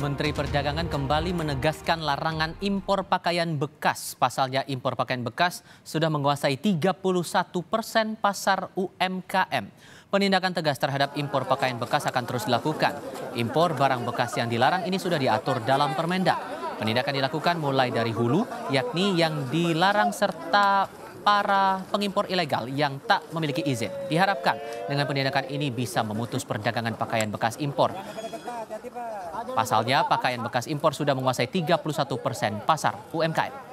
Menteri Perdagangan kembali menegaskan larangan impor pakaian bekas. Pasalnya impor pakaian bekas sudah menguasai 31 persen pasar UMKM. Penindakan tegas terhadap impor pakaian bekas akan terus dilakukan. Impor barang bekas yang dilarang ini sudah diatur dalam Permendak. Penindakan dilakukan mulai dari hulu, yakni yang dilarang serta para pengimpor ilegal yang tak memiliki izin. Diharapkan dengan penindakan ini bisa memutus perdagangan pakaian bekas impor. Pasalnya, pakaian bekas impor sudah menguasai 31 persen pasar UMKM.